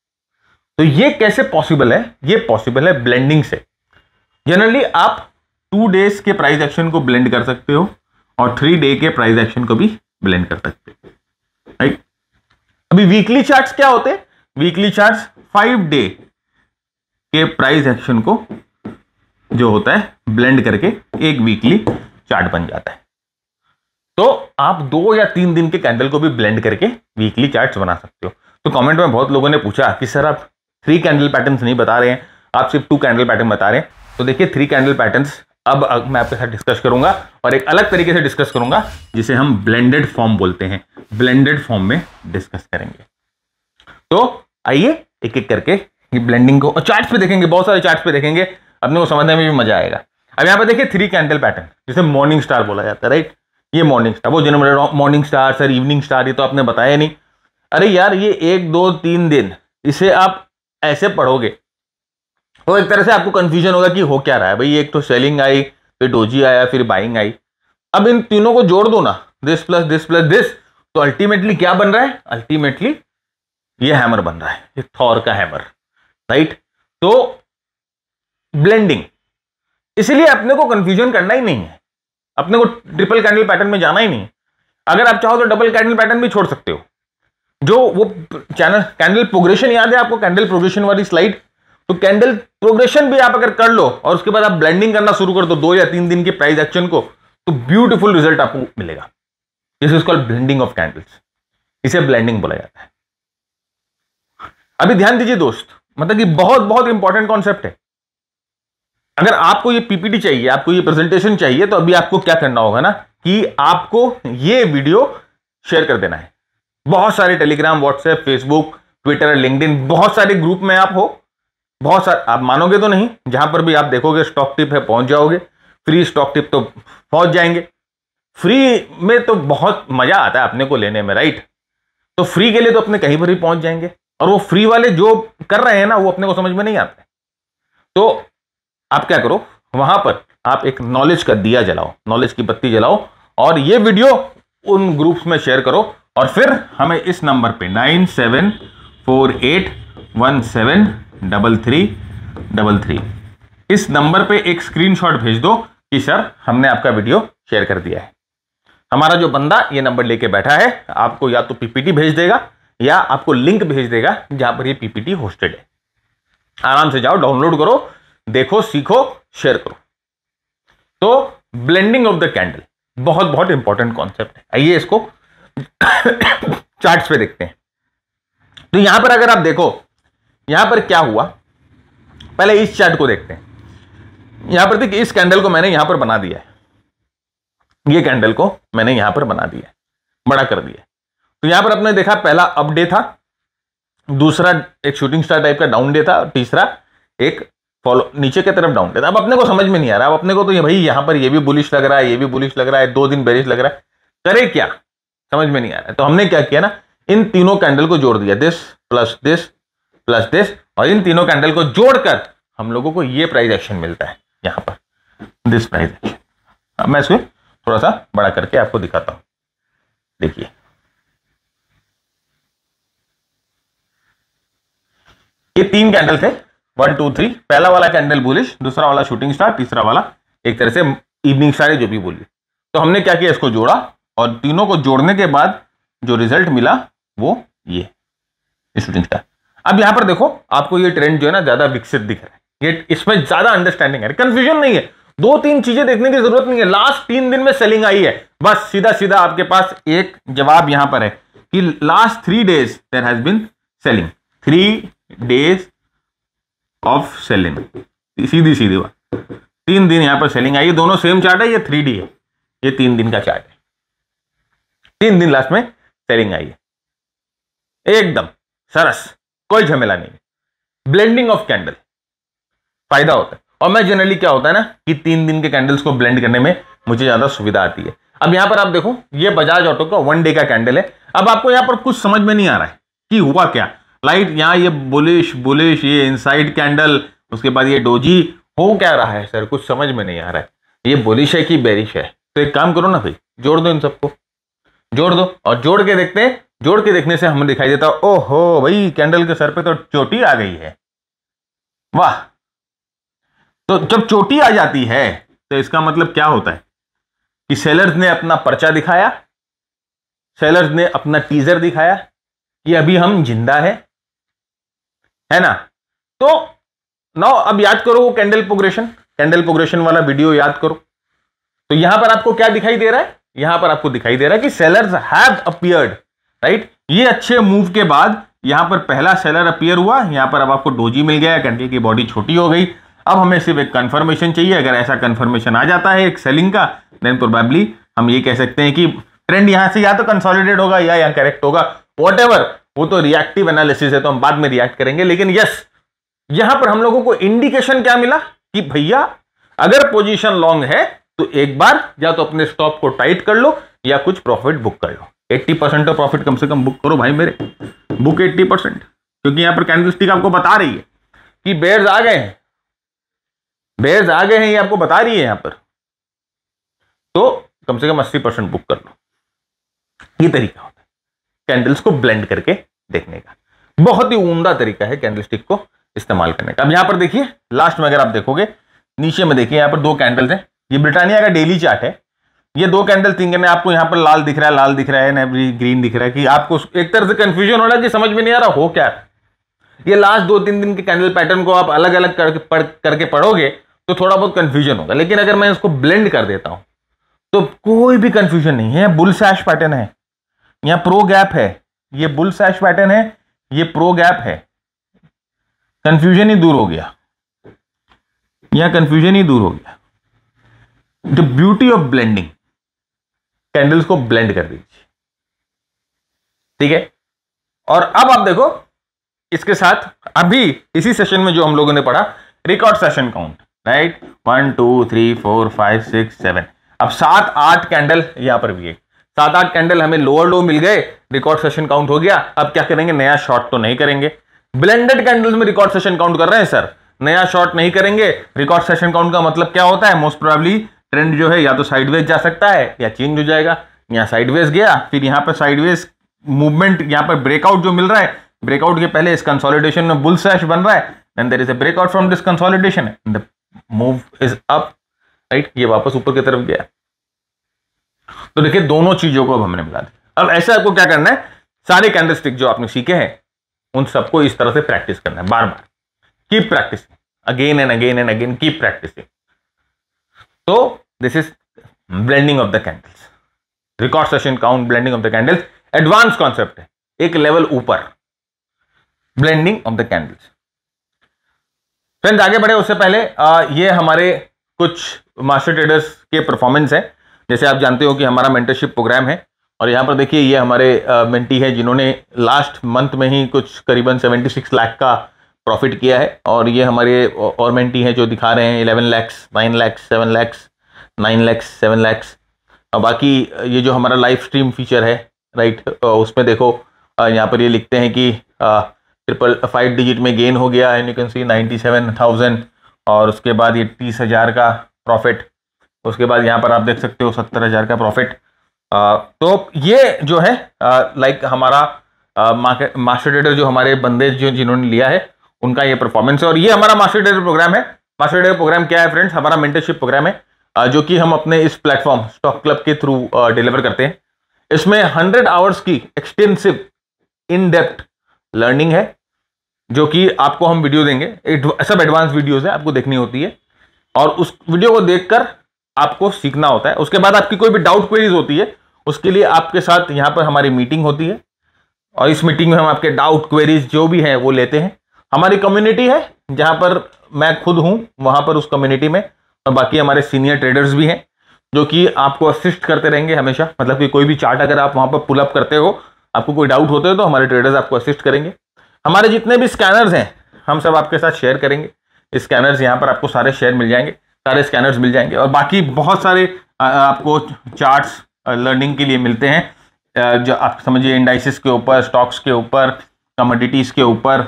तो ये कैसे पॉसिबल है ये पॉसिबल है ब्लेंडिंग से जनरली आप टू डेज के प्राइस एक्शन को ब्लेंड कर सकते हो और थ्री डे के प्राइस एक्शन को भी ब्लेंड कर सकते हो राइट अभी वीकली चार्ट्स क्या होते हैं वीकली चार्ट्स फाइव डे के प्राइस एक्शन को जो होता है ब्लेंड करके एक वीकली चार्ट बन जाता है तो आप दो या तीन दिन के कैंडल को भी ब्लेंड करके वीकली चार्ट्स बना सकते हो तो कमेंट में बहुत लोगों ने पूछा कि सर आप थ्री कैंडल पैटर्न्स नहीं बता रहे हैं आप सिर्फ टू कैंडल पैटर्न बता रहे हैं तो देखिए थ्री कैंडल पैटर्न्स अब मैं आपके साथ डिस्कस करूंगा और एक अलग तरीके से डिस्कस करूंगा जिसे हम ब्लेंडेड फॉर्म बोलते हैं ब्लेंडेड फॉर्म में डिस्कस करेंगे तो आइए एक एक करके ये ब्लेंडिंग को और चार्ट पे देखेंगे बहुत सारे चार्ट पे देखेंगे अपने को समझने में भी मजा आएगा अब यहाँ पर देखिए थ्री कैंडल पैटर्न जिसे मॉर्निंग स्टार बोला जाता है राइट ये मॉर्निंग स्टार वो जिन्होंने morning star sir evening star ये तो आपने बताया नहीं अरे यार ये एक दो तीन दिन इसे आप ऐसे पढ़ोगे तो एक तरह से आपको कन्फ्यूजन होगा कि हो क्या रहा है भाई एक तो सेलिंग आई फिर डोजी आया फिर बाइंग आई अब इन तीनों को जोड़ दो ना this plus this plus this तो अल्टीमेटली क्या बन रहा है अल्टीमेटली ये हैमर बन रहा है ये थॉर का हैमर राइट तो ब्लेंडिंग इसलिए अपने को कंफ्यूजन करना ही नहीं है अपने को ट्रिपल कैंडल पैटर्न में जाना ही नहीं अगर आप चाहो तो डबल कैंडल पैटर्न भी छोड़ सकते हो जो वो चैनल कैंडल प्रोग्रेशन याद है आपको कैंडल प्रोग्रेशन वाली स्लाइड तो कैंडल प्रोग्रेशन भी आप अगर कर लो और उसके बाद आप ब्लेंडिंग करना शुरू कर दो दो या तीन दिन के प्राइस एक्शन को तो ब्यूटीफुल रिजल्ट आपको मिलेगा this is called blending of candles इसे ब्लेंडिंग बोला जाता है अभी ध्यान दीजिए दोस्त मतलब कि बहुत बहुत इंपॉर्टेंट कॉन्सेप्ट है अगर आपको ये पीपीटी चाहिए आपको ये प्रेजेंटेशन चाहिए तो अभी आपको क्या करना होगा ना कि आपको ये वीडियो शेयर कर देना है बहुत सारे Telegram WhatsApp Facebook Twitter LinkedIn बहुत सारे ग्रुप में आप हो बहुत सारे आप मानोगे तो नहीं जहां पर भी आप देखोगे स्टॉक टिप है पहुंच जाओगे फ्री स्टॉक टिप तो पहुंच जाएंगे फ्री में तो बहुत मजा आता है अपने को लेने में राइट तो फ्री के लिए तो अपने कहीं पर भी पहुंच जाएंगे और वो फ्री वाले जो कर रहे हैं ना वो अपने को समझ में नहीं आते तो आप क्या करो वहां पर आप एक नॉलेज का दिया जलाओ नॉलेज की बत्ती जलाओ और ये वीडियो उन ग्रुप्स में शेयर करो और फिर हमें इस नंबर पे nine seven four eight one seven double three double three इस नंबर पे एक स्क्रीनशॉट भेज दो कि सर हमने आपका वीडियो शेयर कर दिया है हमारा जो बंदा ये नंबर लेके बैठा है आपको या तो पीपीटी भेज देगा या आपको लिंक भेज देगा जहां पर ये पीपीटी होस्टेड है आराम से जाओ डाउनलोड करो देखो सीखो शेयर करो तो ब्लेंडिंग ऑफ द कैंडल बहुत बहुत इंपॉर्टेंट कॉन्सेप्ट है आइए इसको चार्ट्स पे देखते हैं तो यहां पर अगर आप देखो यहां पर क्या हुआ पहले इस चार्ट को देखते हैं यहां पर देखिए इस कैंडल को मैंने यहां पर बना दिया है ये कैंडल को मैंने यहां पर बना दिया है बड़ा कर दिया तो यहां पर आपने देखा पहला अप डे था दूसरा एक शूटिंग स्टार टाइप का डाउन डे था और तीसरा एक फॉलो नीचे की तरफ डाउन लेता अब अपने को समझ में नहीं आ रहा अब अपने को तो ये भाई यहाँ पर ये भी बुलिश लग रहा है ये भी बुलिश लग रहा है दो दिन बेरिश लग रहा है करे क्या समझ में नहीं आ रहा है तो हमने क्या किया ना इन तीनों कैंडल को जोड़ दिया this plus this plus this और इन तीनों कैंडल को जोड़कर हम लोगों को ये प्राइज एक्शन मिलता है यहाँ पर दिस प्राइज एक्शन अब मैं इसको थोड़ा सा बड़ा करके आपको दिखाता हूँ देखिए ये तीन कैंडल थे वन टू थ्री पहला वाला कैंडल बुलिश दूसरा वाला शूटिंग स्टार तीसरा वाला एक तरह से इवनिंग स्टार है जो भी बोलिए तो हमने क्या किया इसको जोड़ा और तीनों को जोड़ने के बाद जो रिजल्ट मिला वो ये शूटिंग स्टार अब यहां पर देखो आपको ये ट्रेंड जो है ना ज्यादा विकसित दिख रहा है ये इसमें ज्यादा अंडरस्टैंडिंग है कंफ्यूजन नहीं है दो तीन चीजें देखने की जरूरत नहीं है लास्ट तीन दिन में सेलिंग आई है बस सीधा सीधा आपके पास एक जवाब यहां पर है कि last three days there has been selling three days of selling सीधी सीधी बात तीन दिन यहां पर सेलिंग आई है दोनों सेम चार्ट है ये थ्री डी है ये तीन दिन का चार्ट है तीन दिन लास्ट में सेलिंग आई है एकदम सरस कोई झमेला नहीं ब्लेंडिंग ऑफ कैंडल फायदा होता है और मैं जनरली क्या होता है ना कि तीन दिन के कैंडल्स को ब्लेंड करने में मुझे ज़्यादा सुविधा आती है अब यहां पर आप देखो ये बजाज ऑटो का वन डे का कैंडल है अब आपको यहां पर कुछ समझ में नहीं आ रहा है कि हुआ क्या लाइट यहाँ ये बुलिश बुलिश ये इनसाइड कैंडल उसके बाद ये डोजी हो क्या रहा है सर कुछ समझ में नहीं आ रहा है ये बुलिश है कि बेरिश है तो एक काम करो ना भाई जोड़ दो इन सबको जोड़ दो और जोड़ के देखते हैं जोड़ के देखने से हमें दिखाई देता ओहो भाई कैंडल के सर पे तो चोटी आ गई है वाह तो जब चोटी आ जाती है तो इसका मतलब क्या होता है कि सेलर्स ने अपना पर्चा दिखाया सेलर्स ने अपना टीजर दिखाया कि अभी हम जिंदा है है ना तो नाउ अब याद करो वो कैंडल प्रोग्रेशन कैंडल प्रोग्रेशन वाला वीडियो याद करो तो यहां पर आपको क्या दिखाई दे रहा है यहां पर आपको दिखाई दे रहा है कि सेलर्स हैव अपियर्ड राइट ये अच्छे मूव के बाद यहां पर पहला सेलर अपियर हुआ यहां पर अब आपको डोजी मिल गया कैंडल की बॉडी छोटी हो गई अब हमें सिर्फ एक कंफर्मेशन चाहिए अगर ऐसा कंफर्मेशन आ जाता है एक सेलिंग का देन प्रोबेबली हम ये कह सकते हैं कि ट्रेंड यहां से या तो कंसोलिडेट होगा या यहां करेक्ट होगा वॉट वो तो रिएक्टिव एनालिसिस है तो हम बाद में रिएक्ट करेंगे लेकिन यस यहां पर हम लोगों को इंडिकेशन क्या मिला कि भैया अगर पोजीशन लॉन्ग है तो एक बार या तो अपने स्टॉप को टाइट कर लो या कुछ प्रॉफिट बुक कर लो 80 परसेंट ऑफ प्रॉफिट कम से कम बुक करो भाई मेरे बुक 80 परसेंट क्योंकि यहां पर कैंडलस्टिक आपको बता रही है कि बेयर्स आ गए हैं बेयर्स आ गए हैं ये आपको बता रही है यहां पर तो कम से कम अस्सी परसेंट बुक कर लो ये तरीका कैंडल्स को ब्लेंड करके देखने का बहुत ही उमदा तरीका है कैंडल स्टिक को इस्तेमाल करने का अब यहां पर देखिए लास्ट में अगर आप देखोगे नीचे में देखिए यहां पर दो कैंडल्स हैं ये ब्रिटानिया का डेली चार्ट है ये दो कैंडल थिंग में आपको यहाँ पर लाल दिख रहा है लाल दिख रहा है ना ग्रीन दिख रहा है कि आपको एक तरह से कंफ्यूजन हो रहा है कि समझ में नहीं आ रहा हो क्या ये लास्ट दो तीन दिन के कैंडल पैटर्न को आप अलग अलग करके पढ़ करके पढ़ोगे तो थोड़ा बहुत कंफ्यूजन होगा लेकिन अगर मैं इसको ब्लेंड कर देता हूँ तो कोई भी कंफ्यूजन नहीं है बुल सैश पैटर्न है यहाँ प्रो गैप है ये बुल सैश पैटर्न है ये प्रो गैप है कंफ्यूजन ही दूर हो गया यहाँ कंफ्यूजन ही दूर हो गया the beauty of blending candles को ब्लेंड कर दीजिए ठीक है और अब आप देखो इसके साथ अभी इसी सेशन में जो हम लोगों ने पढ़ा record session count right one two three four five six seven अब सात आठ कैंडल यहां पर भी है सात आठ कैंडल हमें लोअर लो मिल गए रिकॉर्ड सेशन काउंट हो गया अब क्या करेंगे नया शॉर्ट तो नहीं करेंगे ब्लेंडेड कैंडल्स में रिकॉर्ड सेशन काउंट कर रहे हैं सर नया शॉर्ट नहीं करेंगे रिकॉर्ड सेशन काउंट का मतलब क्या होता है मोस्ट प्रोबेबली ट्रेंड जो है या तो साइडवेज जा सकता है या चेंज हो जाएगा यहाँ साइडवेज गया फिर यहाँ पर साइडवेज मूवमेंट यहाँ पर ब्रेकआउट जो मिल रहा है ब्रेकआउट के पहले इस कंसोलिडेशन में बुल सैश बन रहा है and there is a breakout from this consolidation the move is up right ये वापस ऊपर की तरफ गया तो देखिए दोनों चीजों को अब हमने मिला दिया अब ऐसे आपको क्या करना है सारे कैंडल स्टिक जो आपने सीखे हैं उन सबको इस तरह से प्रैक्टिस करना है बार बार keep practice again and again and again keep practicing तो this is blending of the candles record session count blending of the candles advance concept है एक लेवल ऊपर blending of the candles friends आगे बढ़े उससे पहले आ, ये हमारे कुछ मास्टर ट्रेडर्स के परफॉर्मेंस है जैसे आप जानते हो कि हमारा मेंटरशिप प्रोग्राम है और यहाँ पर देखिए ये हमारे मेंटी है जिन्होंने लास्ट मंथ में ही कुछ करीबन 76 लाख का प्रॉफिट किया है और ये हमारे और मेंटी हैं जो दिखा रहे हैं 11 लैक्स 9 लैक्स 7 लैक्स 9 लैक्स 7 लैक्स और बाकी ये जो हमारा लाइव स्ट्रीम फीचर है राइट उसमें देखो यहाँ पर ये लिखते हैं कि ट्रिपल फाइव डिजिट में गेन हो गया है you can see ninety seven thousand और उसके बाद ये तीस हज़ार का प्रॉफिट उसके बाद यहाँ पर आप देख सकते हो सत्तर हज़ार का प्रॉफिट तो ये जो है लाइक हमारा मास्टर ट्रेडर जो हमारे बंदे जो जिन्होंने लिया है उनका ये परफॉर्मेंस है और ये हमारा मास्टर ट्रेडर प्रोग्राम है मास्टर ट्रेडर प्रोग्राम क्या है फ्रेंड्स हमारा मेंटरशिप प्रोग्राम है जो कि हम अपने इस प्लेटफॉर्म स्टॉक क्लब के थ्रू डिलीवर करते हैं इसमें हंड्रेड आवर्स की एक्सटेंसिव इन डेप्थ लर्निंग है जो कि आपको हम वीडियो देंगे सब एडवांस वीडियोज है आपको देखनी होती है और उस वीडियो को देखकर आपको सीखना होता है उसके बाद आपकी कोई भी डाउट क्वेरीज होती है उसके लिए आपके साथ यहाँ पर हमारी मीटिंग होती है और इस मीटिंग में हम आपके डाउट क्वेरीज जो भी हैं वो लेते हैं हमारी कम्युनिटी है जहाँ पर मैं खुद हूँ वहाँ पर उस कम्युनिटी में और बाकी हमारे सीनियर ट्रेडर्स भी हैं जो कि आपको असिस्ट करते रहेंगे हमेशा मतलब कि कोई भी चार्ट अगर आप वहाँ पर पुलअप करते हो आपको कोई डाउट होते हो तो हमारे ट्रेडर्स आपको असिस्ट करेंगे हमारे जितने भी स्कैनर्स हैं हम सब आपके साथ शेयर करेंगे स्कैनर्स यहाँ पर आपको सारे शेयर मिल जाएंगे सारे स्कैनर्स मिल जाएंगे और बाकी बहुत सारे आपको चार्ट्स लर्निंग के लिए मिलते हैं जो आप समझिए इंडाइसिस के ऊपर स्टॉक्स के ऊपर कमोडिटीज़ के ऊपर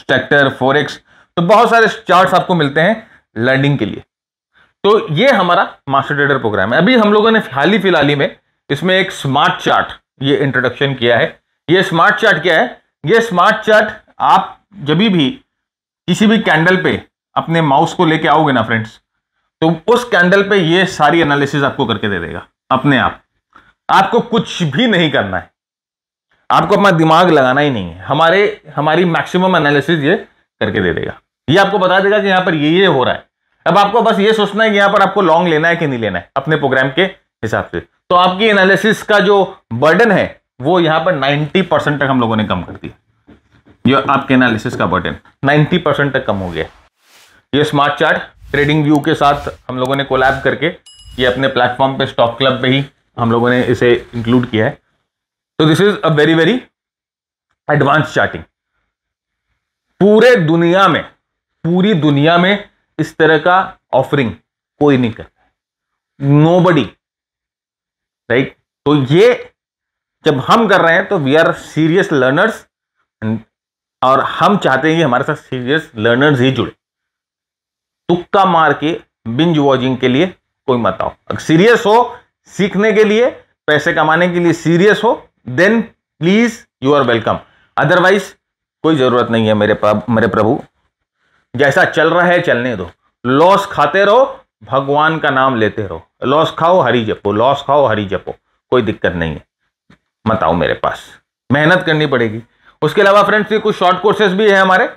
स्ट्रक्टर फोरेक्स तो बहुत सारे चार्ट्स आपको मिलते हैं लर्निंग के लिए तो ये हमारा मास्टर ट्रेडर प्रोग्राम है अभी हम लोगों ने हाल ही फिलहाल ही में इसमें एक स्मार्ट चार्ट ये इंट्रोडक्शन किया है ये स्मार्ट चार्ट क्या है ये स्मार्ट चार्ट आप जब भी किसी भी कैंडल पे अपने माउस को लेके आओगे ना फ्रेंड्स तो उस कैंडल पे ये सारी एनालिसिस आपको करके दे देगा अपने आप आपको कुछ भी नहीं करना है आपको अपना दिमाग लगाना ही नहीं है हमारे हमारी मैक्सिमम एनालिसिस ये करके दे देगा ये आपको बता देगा कि यहाँ पर ये ये हो रहा है अब आपको बस ये सोचना है कि यहाँ पर आपको लॉन्ग लेना है कि नहीं लेना है अपने प्रोग्राम के हिसाब से तो आपकी एनालिसिस का जो बर्डन है वो यहाँ पर 90 तक हम लोगों ने कम कर दिया जो आपके एनालिसिस का बर्डन 90 तक कम हो गया ये स्मार्ट चार्ट ट्रेडिंग व्यू के साथ हम लोगों ने कोलैब करके ये अपने प्लेटफॉर्म पे स्टॉक क्लब पे ही हम लोगों ने इसे इंक्लूड किया है तो this is a very very advance charting पूरे दुनिया में पूरी दुनिया में इस तरह का ऑफरिंग कोई नहीं करता नो बडी राइट तो ये जब हम कर रहे हैं तो वी आर सीरियस लर्नर्स और हम चाहते हैं कि हमारे साथ सीरियस लर्नर्स ही जुड़े तुक्का मार के बिंज वॉचिंग के लिए कोई मत आओ अगर सीरियस हो सीखने के लिए पैसे कमाने के लिए सीरियस हो then please you are welcome otherwise कोई ज़रूरत नहीं है मेरे मेरे प्रभु जैसा चल रहा है चलने दो लॉस खाते रहो भगवान का नाम लेते रहो लॉस खाओ हरी जपो लॉस खाओ हरी जपो कोई दिक्कत नहीं है मत आओ मेरे पास मेहनत करनी पड़ेगी उसके अलावा फ्रेंड्स ये कुछ शॉर्ट कोर्सेज भी है हमारे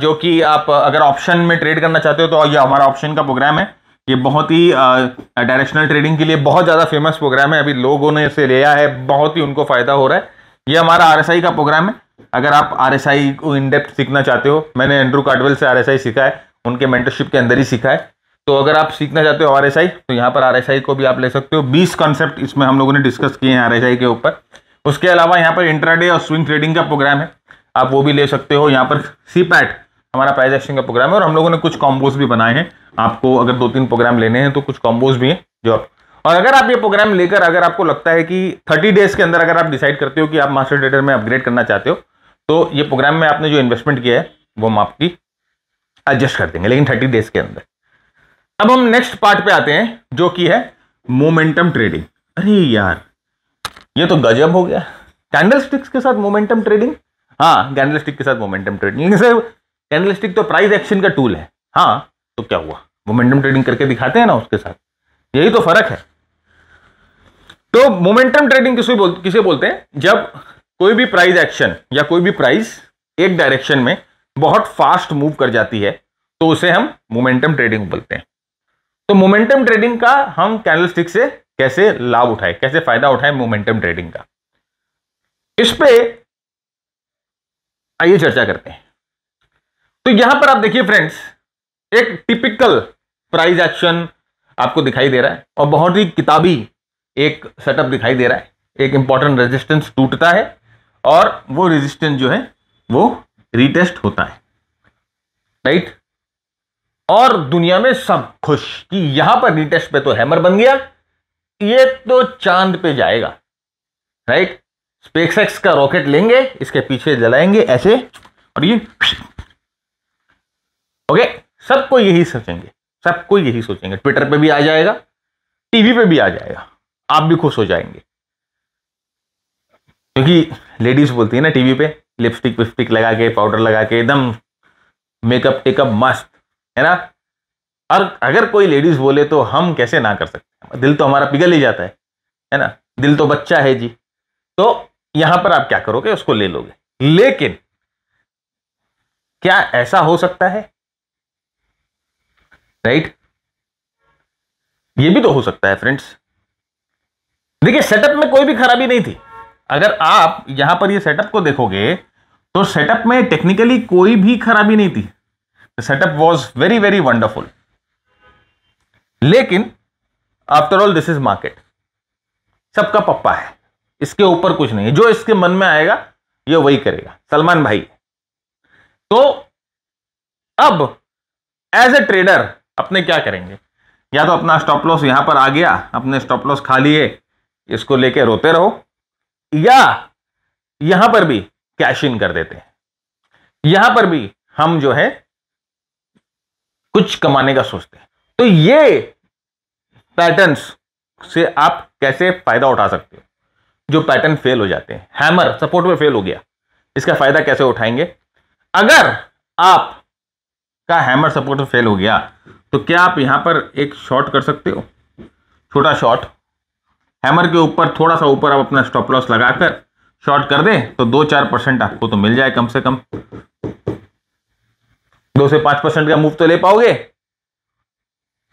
जो कि आप अगर ऑप्शन में ट्रेड करना चाहते हो तो ये हमारा ऑप्शन का प्रोग्राम है ये बहुत ही डायरेक्शनल ट्रेडिंग के लिए बहुत ज़्यादा फेमस प्रोग्राम है अभी लोगों ने इसे लिया है बहुत ही उनको फ़ायदा हो रहा है ये हमारा आर का प्रोग्राम है अगर आप आर को इन डेप्थ सीखना चाहते हो मैंने एंड्रू कार्डवेल से आर सीखा है उनके मेंटरशिप के अंदर ही सीखा है तो अगर आप सीखना चाहते हो आर तो यहाँ पर आर को भी आप ले सकते हो बीस कॉन्सेप्ट इसमें हम लोगों ने डिस्कस किए हैं आर के ऊपर उसके अलावा यहाँ पर इंट्राडे और स्विंग ट्रेडिंग का प्रोग्राम है आप वो भी ले सकते हो यहाँ पर सी पैट हमारा प्राइज एक्शन का प्रोग्राम है और हम लोगों ने कुछ कॉम्बोज भी बनाए हैं आपको अगर दो तीन प्रोग्राम लेने हैं तो कुछ कॉम्बोज भी हैं जो आप और अगर आप ये प्रोग्राम लेकर अगर आपको लगता है कि 30 डेज के अंदर अगर आप डिसाइड करते हो कि आप मास्टर ट्रेडर में अपग्रेड करना चाहते हो तो ये प्रोग्राम में आपने जो इन्वेस्टमेंट किया है वो हम आपकी एडजस्ट कर देंगे लेकिन थर्टी डेज के अंदर अब हम नेक्स्ट पार्ट पे आते हैं जो कि है मोमेंटम ट्रेडिंग अरे यार ये तो गजब हो गया कैंडल स्टिक्स के साथ मोमेंटम ट्रेडिंग हाँ कैंडल के साथ मोमेंटम ट्रेडिंग सर कैंडल तो प्राइस एक्शन का टूल है हाँ तो क्या हुआ मोमेंटम ट्रेडिंग करके दिखाते हैं ना उसके साथ यही तो फर्क है तो मोमेंटम ट्रेडिंग किसे बोल किसे बोलते हैं जब कोई भी प्राइस एक्शन या कोई भी प्राइस एक डायरेक्शन में बहुत फास्ट मूव कर जाती है तो उसे हम मोमेंटम ट्रेडिंग बोलते हैं तो मोमेंटम ट्रेडिंग का हम कैंडल से कैसे लाभ उठाए कैसे फायदा उठाए मोमेंटम ट्रेडिंग का इस पे आइए चर्चा करते हैं तो यहां पर आप देखिए फ्रेंड्स एक टिपिकल प्राइज एक्शन आपको दिखाई दे रहा है और बहुत ही किताबी एक सेटअप दिखाई दे रहा है एक इंपॉर्टेंट रेजिस्टेंस टूटता है और वो रेजिस्टेंस जो है वो रिटेस्ट होता है राइट और दुनिया में सब खुश कि यहां पर रिटेस्ट पे तो हैमर बन गया ये तो चांद पे जाएगा राइट स्पेसएक्स का रॉकेट लेंगे इसके पीछे जलाएंगे ऐसे और ये ओके सबको यही सोचेंगे सबको यही सोचेंगे ट्विटर पे भी आ जाएगा टीवी पे भी आ जाएगा आप भी खुश हो जाएंगे क्योंकि लेडीज बोलती है ना टीवी पे लिपस्टिक विपस्टिक लगा के पाउडर लगा के एकदम मेकअप टेकअप मस्त है ना और अगर कोई लेडीज बोले तो हम कैसे ना कर सकते दिल तो हमारा पिघल ही जाता है है ना दिल तो बच्चा है जी तो यहां पर आप क्या करोगे उसको ले लोगे लेकिन क्या ऐसा हो सकता है राइट ये भी तो हो सकता है फ्रेंड्स देखिए सेटअप में कोई भी खराबी नहीं थी अगर आप यहां पर ये सेटअप को देखोगे तो सेटअप में टेक्निकली कोई भी खराबी नहीं थी setup was very very wonderful लेकिन after all this is market सबका पप्पा है इसके ऊपर कुछ नहीं है जो इसके मन में आएगा ये वही करेगा सलमान भाई तो अब एज ए ट्रेडर अपने क्या करेंगे या तो अपना स्टॉप लॉस यहां पर आ गया अपने स्टॉप लॉस खा लिए इसको लेके रोते रहो या यहां पर भी कैश इन कर देते हैं यहां पर भी हम जो है कुछ कमाने का सोचते हैं तो ये पैटर्न्स से आप कैसे फायदा उठा सकते हो जो पैटर्न फेल हो जाते हैं हैमर सपोर्ट में फेल हो गया इसका फायदा कैसे उठाएंगे अगर आप का हैमर सपोर्ट में फेल हो गया तो क्या आप यहां पर एक शॉट कर सकते हो छोटा शॉर्ट हैमर के ऊपर थोड़ा सा ऊपर आप अपना स्टॉप लॉस लगाकर शॉर्ट कर दें तो दो चार परसेंट आपको तो मिल जाए कम से कम दो से पांच परसेंट का मूव तो ले पाओगे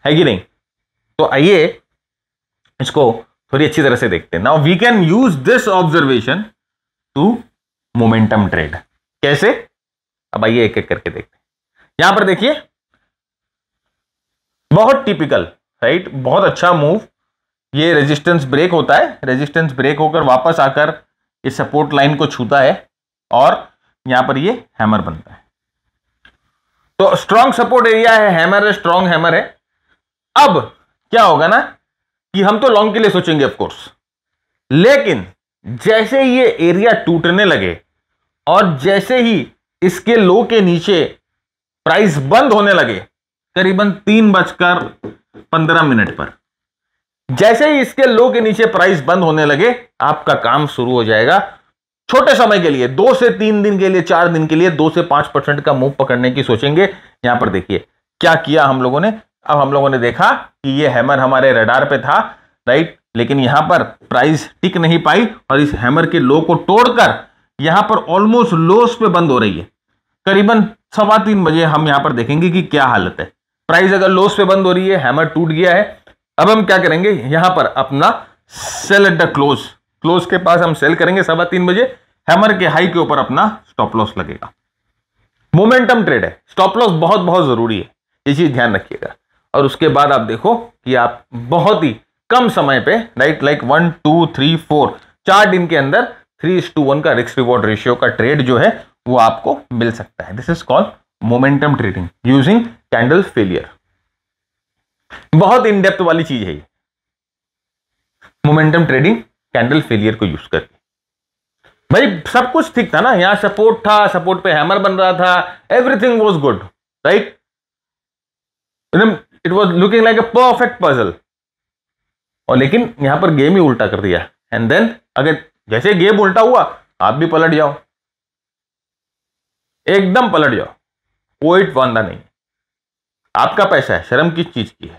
है कि नहीं तो आइए इसको थोड़ी अच्छी तरह से देखते हैं now we can use this observation to momentum trade कैसे अब आइए एक एक करके देखते हैं यहां पर देखिए बहुत टिपिकल राइट बहुत अच्छा मूव ये रेजिस्टेंस ब्रेक होता है रेजिस्टेंस ब्रेक होकर वापस आकर इस सपोर्ट लाइन को छूता है और यहां पर ये हैमर बनता है तो स्ट्रांग सपोर्ट एरिया है हैमर है स्ट्रांग हैमर है अब क्या होगा ना कि हम तो लॉन्ग के लिए सोचेंगे ऑफकोर्स लेकिन जैसे ही ये एरिया टूटने लगे और जैसे ही इसके लो के नीचे प्राइस बंद होने लगे करीबन तीन बजकर पंद्रह मिनट पर जैसे ही इसके लो के नीचे प्राइस बंद होने लगे आपका काम शुरू हो जाएगा छोटे समय के लिए दो से तीन दिन के लिए चार दिन के लिए दो से पांच परसेंट का मूव पकड़ने की सोचेंगे यहां पर देखिए क्या किया हम लोगों ने अब हम लोगों ने देखा कि ये हैमर हमारे रडार पे था राइट लेकिन यहां पर प्राइस टिक नहीं पाई और इस हैमर के लो को तोड़कर यहां पर ऑलमोस्ट लोस पे बंद हो रही है करीबन सवा तीन बजे हम यहां पर देखेंगे कि क्या हालत है प्राइस अगर लोस पे बंद हो रही है हैमर टूट गया है अब हम क्या करेंगे यहां पर अपना sell at the close close के पास हम सेल करेंगे सवा तीन बजे हैमर के हाई के ऊपर अपना स्टॉप लॉस लगेगा मोमेंटम ट्रेड है स्टॉप लॉस बहुत बहुत जरूरी है ये चीज ध्यान रखिएगा और उसके बाद आप देखो कि आप बहुत ही कम समय पे right like one two three four चार दिन के अंदर थ्री इस टू वन का रिक्स रिवॉर्ड रेशियो का ट्रेड जो है वो आपको मिल सकता है this is called momentum trading using candle failure बहुत इनडेप्थ वाली चीज है ये मोमेंटम ट्रेडिंग कैंडल फेलियर को यूज करके भाई सब कुछ ठीक था ना यहां सपोर्ट था सपोर्ट पे हैमर बन रहा था एवरीथिंग वॉज गुड राइट एकदम it was looking like a perfect puzzle और लेकिन यहां पर गेम ही उल्टा कर दिया एंड देन अगर जैसे गेम उल्टा हुआ आप भी पलट जाओ एकदम पलट जाओ कोई वादा नहीं आपका पैसा है शर्म किस चीज की है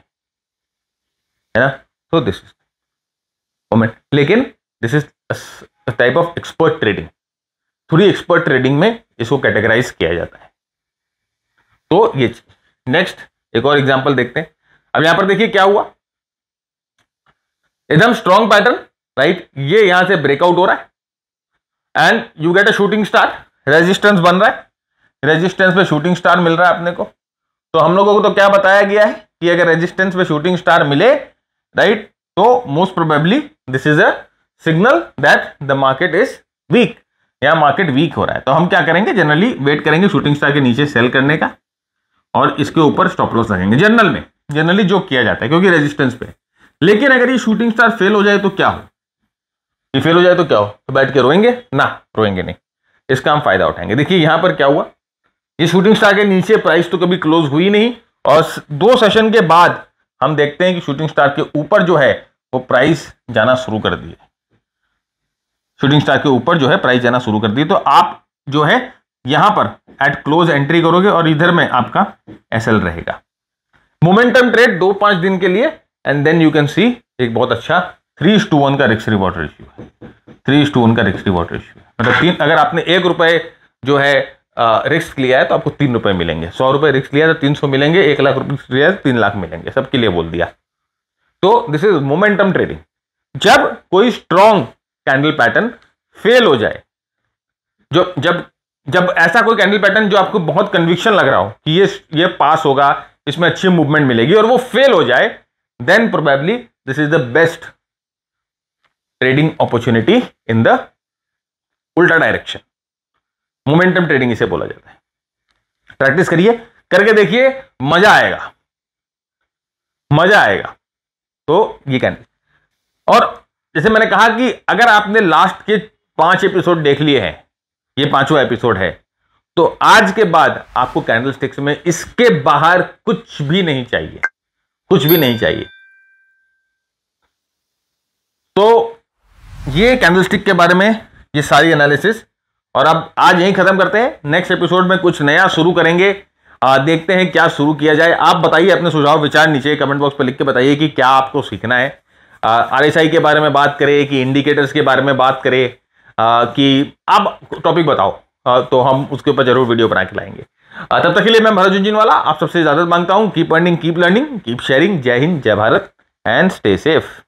है ना सो दिस इज लेकिन this is type of expert trading three expert trading में इसको कैटेगराइज किया जाता है तो ये नेक्स्ट एक और एग्जाम्पल देखते हैं अब यहां पर देखिए क्या हुआ एकदम स्ट्रॉन्ग पैटर्न राइट ये यहां से ब्रेकआउट हो रहा है and you get a shooting star resistance बन रहा है रेजिस्टेंस पे शूटिंग स्टार मिल रहा है अपने को तो हम लोगों को तो क्या बताया गया है कि अगर रेजिस्टेंस पे शूटिंग स्टार मिले राइट तो most probably this is a signal that the market is weak या मार्केट वीक हो रहा है तो हम क्या करेंगे जनरली वेट करेंगे शूटिंग स्टार के नीचे सेल करने का और इसके ऊपर स्टॉप लॉस लगेंगे जनरल में जनरली जो किया जाता है क्योंकि रेजिस्टेंस पे लेकिन अगर ये शूटिंग स्टार फेल हो जाए तो क्या हो ये फेल हो जाए तो क्या हो तो बैठ के रोएंगे ना रोएंगे नहीं इसका हम फायदा उठाएंगे देखिए यहां पर क्या हुआ ये शूटिंग स्टार के नीचे प्राइस तो कभी क्लोज हुई नहीं और दो सेशन के बाद हम देखते हैं कि शूटिंग स्टार के ऊपर जो है वो प्राइस जाना शुरू कर दिए शूटिंग स्टार के ऊपर जो है प्राइस जाना शुरू कर दिए तो आप जो है यहां पर एट क्लोज एंट्री करोगे और इधर में आपका एसएल रहेगा मोमेंटम ट्रेड दो पांच दिन के लिए and then you can see एक बहुत अच्छा थ्री टू वन का रिक्स रिवॉर्ड रेशियो है थ्री टू वन का रिक्स रिवॉर्ड रेशियो मतलब तीन अगर आपने एक रुपए जो है रिस्क लिया है तो आपको तीन रुपए मिलेंगे सौ रुपए रिस्क लिया तो तीन सौ मिलेंगे एक लाख रुपये लिया तो तीन लाख मिलेंगे सबके लिए बोल दिया तो दिस इज मोमेंटम ट्रेडिंग जब कोई स्ट्रॉन्ग कैंडल पैटर्न फेल हो जाए जो जब जब ऐसा कोई कैंडल पैटर्न जो आपको बहुत कन्विक्शन लग रहा हो कि ये ये पास होगा इसमें अच्छी मूवमेंट मिलेगी और वो फेल हो जाए then probably this is the best trading opportunity in the उल्टा डायरेक्शन मोमेंटम ट्रेडिंग इसे बोला जाता है प्रैक्टिस करिए करके देखिए मजा आएगा मजा आएगा तो ये कैंडल और जैसे मैंने कहा कि अगर आपने लास्ट के पांच एपिसोड देख लिए हैं ये पांचवा एपिसोड है तो आज के बाद आपको कैंडल स्टिक्स में इसके बाहर कुछ भी नहीं चाहिए कुछ भी नहीं चाहिए तो ये कैंडल स्टिक के बारे में ये सारी एनालिसिस और अब आज यही खत्म करते हैं नेक्स्ट एपिसोड में कुछ नया शुरू करेंगे आ, देखते हैं क्या शुरू किया जाए आप बताइए अपने सुझाव विचार नीचे कमेंट बॉक्स पर लिख के बताइए कि क्या आपको सीखना है आर के बारे में बात करें कि इंडिकेटर्स के बारे में बात करें आ, कि आप टॉपिक बताओ आ, तो हम उसके ऊपर जरूर वीडियो बना के लाएंगे आ, तब तक के लिए मैं भरत झुंझुन वाला आप सबसे इजाजत मांगता हूँ keep earning keep learning keep sharing जय हिंद जय भारत एंड स्टे सेफ